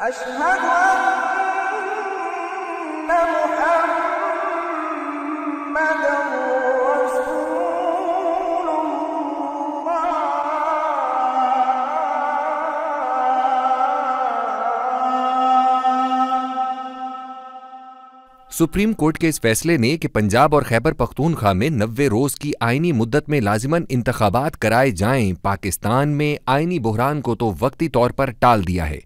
أشهد أن محمدا رسول supreme court के इस फैसले ने कि पंजाब और खैबर पख्तूनख्वा में नब्बे रोज की आइनी मुद्दत में लाजिमन इंतबात कराए जाएं, पाकिस्तान में आइनी बहरान को तो वक्ती तौर पर टाल दिया है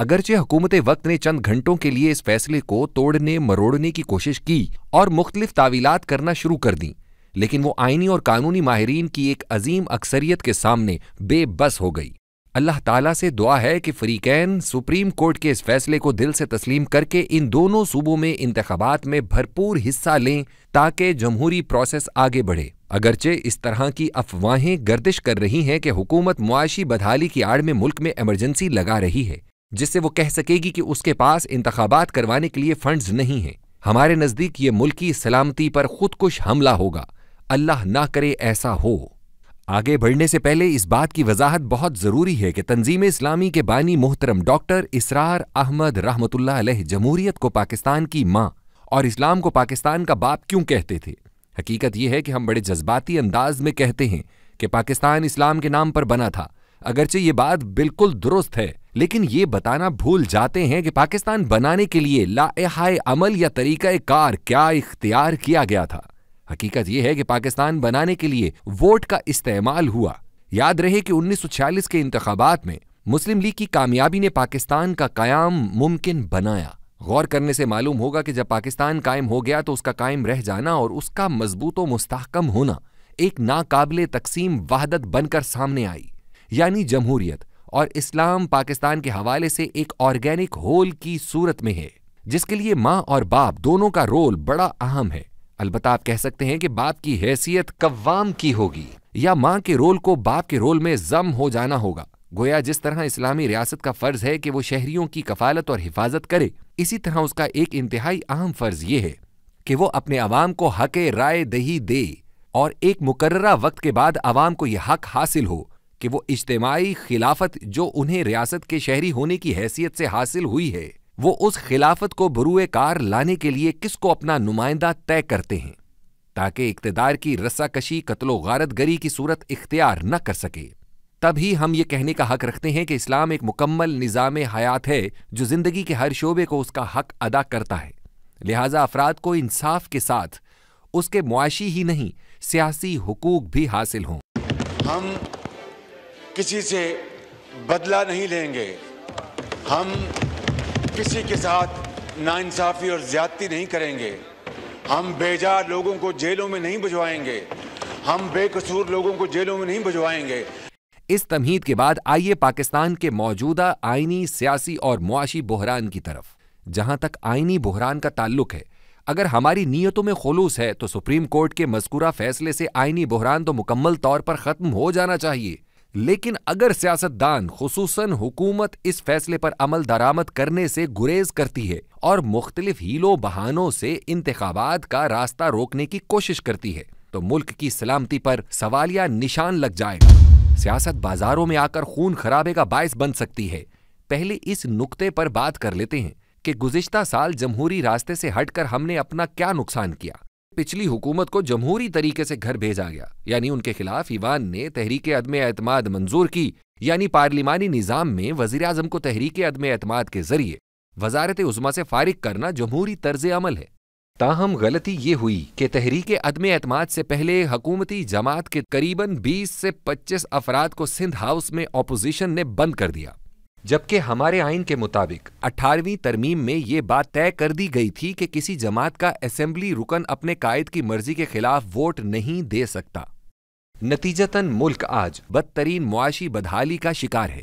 अगरचे हुकूमत वक्त ने चंद घंटों के लिए इस फैसले को तोड़ने मरोड़ने की कोशिश की और मुख्तलिफ तावीलात करना शुरू कर दी लेकिन वो आइनी और कानूनी माहरीन की एक अजीम अक्सरियत के सामने बेबस हो गई अल्लाह ताला से दुआ है कि फरीकैन सुप्रीम कोर्ट के इस फैसले को दिल से तस्लीम करके इन दोनों सूबों में इंतबात में भरपूर हिस्सा लें ताकि जमहूरी प्रोसेस आगे बढ़े अगरचे इस तरह की अफवाहें गर्दिश कर रही हैं कि हुकूमत मुआशी बदहाली की आड़ में मुल्क में एमरजेंसी लगा रही है जिससे वो कह सकेगी कि उसके पास इंतबात करवाने के लिए फंड्स नहीं हैं हमारे नज़दीक ये मुल्की सलामती पर खुदकुश हमला होगा अल्लाह ना करे ऐसा हो आगे बढ़ने से पहले इस बात की वजाहत बहुत ज़रूरी है कि तंजीम इस्लामी के बानी मोहतरम डॉक्टर इसरार अहमद रहमतुल्लाह जमहूरियत को पाकिस्तान की माँ और इस्लाम को पाकिस्तान का बाप क्यों कहते थे हकीकत यह है कि हम बड़े जज्बाती अंदाज में कहते हैं कि पाकिस्तान इस्लाम के नाम पर बना था अगरचे ये बात बिल्कुल दुरुस्त है लेकिन ये बताना भूल जाते हैं कि पाकिस्तान बनाने के लिए लाहाय अमल या तरीका कार क्या इख्तियार किया गया था हकीकत यह है कि पाकिस्तान बनाने के लिए वोट का इस्तेमाल हुआ याद रहे कि 1946 के इंतबात में मुस्लिम लीग की कामयाबी ने पाकिस्तान का कायाम मुमकिन बनाया गौर करने से मालूम होगा कि जब पाकिस्तान कायम हो गया तो उसका कायम रह जाना और उसका मजबूत व मुस्तकम होना एक नाकाबले तकसीम वहादत बनकर सामने आई यानी जमहूरियत और इस्लाम पाकिस्तान के हवाले से एक ऑर्गेनिक होल की सूरत में है जिसके लिए माँ और बाप दोनों का रोल बड़ा अहम है अलबत्त आप कह सकते हैं कि बाप की हैसियत कव्वाम की होगी या माँ के रोल को बाप के रोल में जम हो जाना होगा गोया जिस तरह इस्लामी रियासत का फर्ज है कि वो शहरियों की कफालत और हिफाजत करे इसी तरह उसका एक इंतहाई अहम फर्ज ये है कि वो अपने आवाम को हक राय दही दे और एक मुकर्रा वक्त के बाद अवाम को यह हक हासिल हो कि वो इज्तमाही खिलाफत जो उन्हें रियासत के शहरी होने की हैसियत से हासिल हुई है वो उस खिलाफत को बुरुए कार लाने के लिए किसको अपना नुमाइंदा तय करते हैं ताकि इकतदार की रस्साकशी कत्लो गारत गरी की सूरत इख्तियार न कर सके तभी हम ये कहने का हक रखते हैं कि इस्लाम एक मुकम्मल निज़ाम हयात है जो ज़िंदगी के हर शोबे को उसका हक अदा करता है लिहाजा अफराद को इंसाफ के साथ उसके मुआशी ही नहीं सियासी हकूक भी हासिल हों हम किसी से बदला नहीं लेंगे हम किसी के साथ नाइंसाफ़ी और ज़्यादती नहीं करेंगे हम बेजार लोगों को जेलों में नहीं भिजवाएंगे हम बेकसूर लोगों को जेलों में नहीं भिजवाएंगे इस तमहीद के बाद आइए पाकिस्तान के मौजूदा आइनी सियासी और मुआशी बहरान की तरफ जहां तक आइनी बहरान का ताल्लुक है अगर हमारी नीयतों में खलूस है तो सुप्रीम कोर्ट के मजकूरा फैसले से आइनी बहरान तो मुकम्मल तौर पर खत्म हो जाना चाहिए लेकिन अगर सियासतदान खूस हुकूमत इस फैसले पर अमल दरामद करने से गुरेज करती है और मुख्तलिफ हीलो बहानों से इंतबात का रास्ता रोकने की कोशिश करती है तो मुल्क की सलामती पर सवालिया निशान लग जाएगा सियासत बाजारों में आकर खून खराबे का बायस बन सकती है पहले इस नुकते पर बात कर लेते हैं कि गुजशत साल जमहूरी रास्ते से हटकर हमने अपना क्या नुकसान किया पिछली हुकूमत को जमहूरी तरीके से घर भेजा गया यानी उनके खिलाफ ईवान ने तहरीक अदम अतमाद मंजूर की यानी पार्लिमानी निज़ाम में वजीर अजम को तहरीक अदम अतमाद के जरिए वजारत उजमा से फारिग करना जमहूरी तर्ज अमल है ताहम गलती ये हुई कि तहरीक अदम अतमाद से पहले हकूमती जमात के करीबन 20 से 25 अफराद को सिंध हाउस में अपोजिशन ने बंद कर दिया जबकि हमारे आइन के मुताबिक 18वीं तरमीम में ये बात तय कर दी गई थी कि किसी जमात का असेंबली रुकन अपने कायद की मर्जी के खिलाफ वोट नहीं दे सकता नतीजतन मुल्क आज बदतरीन मुआशी बदहाली का शिकार है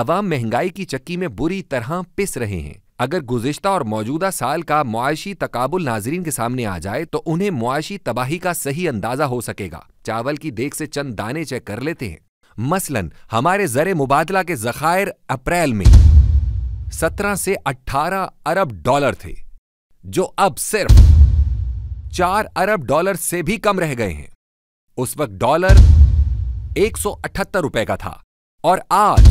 आवाम महंगाई की चक्की में बुरी तरह पिस रहे हैं अगर गुजशत और मौजूदा साल का मुआशी तकाबुल नाजरीन के सामने आ जाए तो उन्हें मुआशी तबाही का सही अंदाजा हो सकेगा चावल की देख से चंद दाने चेक कर लेते हैं मसलन हमारे जर मुबादला के जखायर अप्रैल में 17 से 18 अरब डॉलर थे जो अब सिर्फ 4 अरब डॉलर से भी कम रह गए हैं उस वक्त डॉलर एक रुपए का था और आज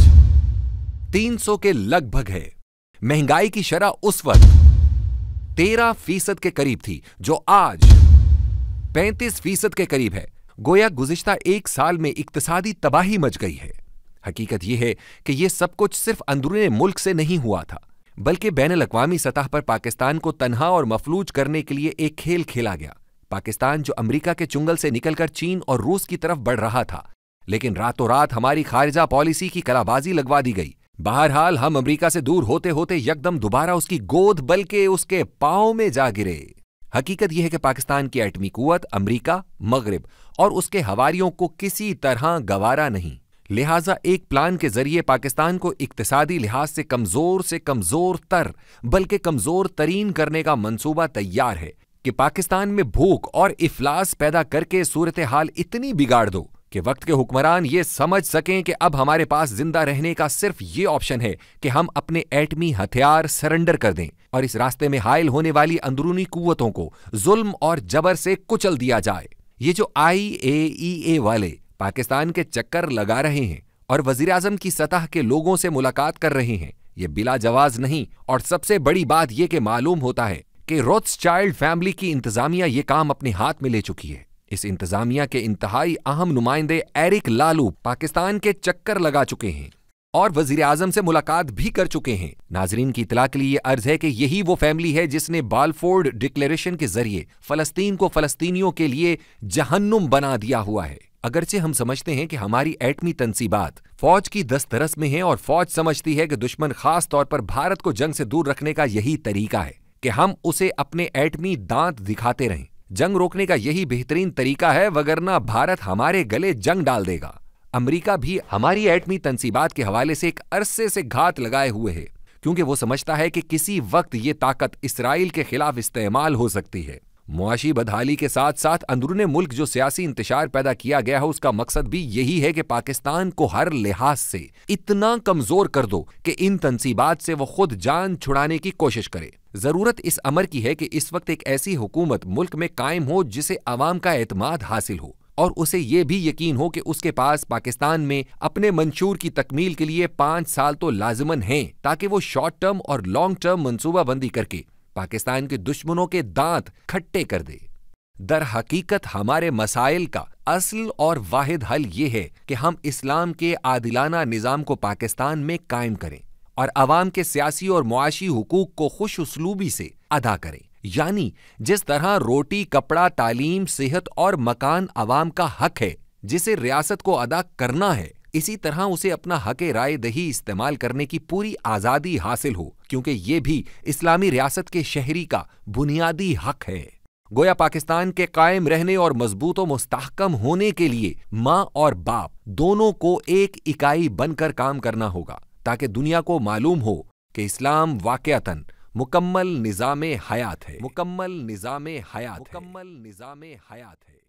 300 के लगभग है महंगाई की शरह उस वक्त 13 फीसद के करीब थी जो आज 35 फीसद के करीब है गोया गुजश्ता एक साल में इकतसादी तबाही मच गई है हकीकत यह है कि यह सब कुछ सिर्फ अंदरून मुल्क से नहीं हुआ था बल्कि बैन अवी सतह पर पाकिस्तान को तनहा और मफलूज करने के लिए एक खेल खेला गया पाकिस्तान जो अमेरिका के चुंगल से निकलकर चीन और रूस की तरफ बढ़ रहा था लेकिन रातों रात हमारी खारिजा पॉलिसी की कलाबाजी लगवा दी गई बहरहाल हम अमेरिका से दूर होते होते यकदम दोबारा उसकी गोद बल्कि उसके पाओ में जा गिरे हकीकत यह है कि पाकिस्तान की एटमी कुत अमरीका मगरब और उसके हवारियों को किसी तरह गवारा नहीं लिहाजा एक प्लान के जरिए पाकिस्तान को इकतसादी लिहाज से कमजोर से कमजोर तर बल्कि कमजोर तरीन करने का मनसूबा तैयार है कि पाकिस्तान में भूख और इफलास पैदा करके सूरत हाल इतनी बिगाड़ दो कि वक्त के हुक्मरान ये समझ सकें कि अब हमारे पास जिंदा रहने का सिर्फ ये ऑप्शन है कि हम अपने एटमी हथियार सरेंडर कर दें और इस रास्ते में हायल होने वाली अंदरूनी कुवतों को जुल्म और जबर से कुचल दिया जाए ये जो आई ए वाले पाकिस्तान के चक्कर लगा रहे हैं और वजीर की सतह के लोगों से मुलाकात कर रहे हैं ये बिला जवाज नहीं और सबसे बड़ी बात यह कि मालूम होता है कि रोथ्स चाइल्ड फैमिली की इंतजामिया ये काम अपने हाथ में ले चुकी है इस इंतजामिया के इंतहाई अहम नुमाइंदे एरिक लालू पाकिस्तान के चक्कर लगा चुके हैं और वजीर आजम से मुलाकात भी कर चुके हैं नाजरीन की इतला के लिए अर्ज है कि यही वो फैमिली है जिसने बालफोर्ड डिक्लेरेशन के जरिए फलस्तीन को फलस्तीनियों के लिए जहन्नुम बना दिया हुआ है अगरचे हम समझते हैं कि हमारी एटमी तनसीबात फौज की दस्तरस में है और फौज समझती है कि दुश्मन खास तौर पर भारत को जंग से दूर रखने का यही तरीका है कि हम उसे अपने एटमी दांत दिखाते रहें जंग रोकने का यही बेहतरीन तरीका है वगरना भारत हमारे गले जंग डाल देगा अमेरिका भी हमारी एटमी तनसीबात के हवाले से एक अरसे से घात लगाए हुए है क्योंकि वो समझता है कि किसी वक्त ये ताकत इसराइल के खिलाफ इस्तेमाल हो सकती है मुआशी बदहाली के साथ साथ अंदरून मुल्क जो सियासी इंतजार पैदा किया गया है उसका मकसद भी यही है कि पाकिस्तान को हर लिहाज से इतना कमजोर कर दो कि इन तनसीबात से वो खुद जान छुड़ाने की कोशिश करे जरूरत इस अमर की है कि इस वक्त एक ऐसी हुकूमत मुल्क में कायम हो जिसे अवाम का एतमाद हासिल हो और उसे ये भी यकीन हो कि उसके पास पाकिस्तान में अपने मंशूर की तकमील के लिए पाँच साल तो लाजमन हैं ताकि वो शॉर्ट टर्म और लॉन्ग टर्म मनसूबाबंदी करके पाकिस्तान के दुश्मनों के दांत खट्टे कर दे दर हकीकत हमारे मसाइल का असल और वाहिद हल ये है कि हम इस्लाम के आदिलाना निज़ाम को पाकिस्तान में कायम करें और अवाम के सियासी और मुआशी हकूक को खुश उसलूबी से अदा करें यानी जिस तरह रोटी कपड़ा तालीम सेहत और मकान अवाम का हक है जिसे रियासत को अदा करना है इसी तरह उसे अपना हक राय दही इस्तेमाल करने की पूरी आज़ादी हासिल हो क्योंकि ये भी इस्लामी रियासत के शहरी का बुनियादी हक है गोया पाकिस्तान के कायम रहने और मजबूत व मुस्तकम होने के लिए माँ और बाप दोनों को एक इकाई बनकर काम करना होगा ताकि दुनिया को मालूम हो कि इस्लाम वाक़ता मुकम्मल निज़ाम हयात है मुकम्मल निज़ाम हयात मुकम्मल निज़ाम हयात है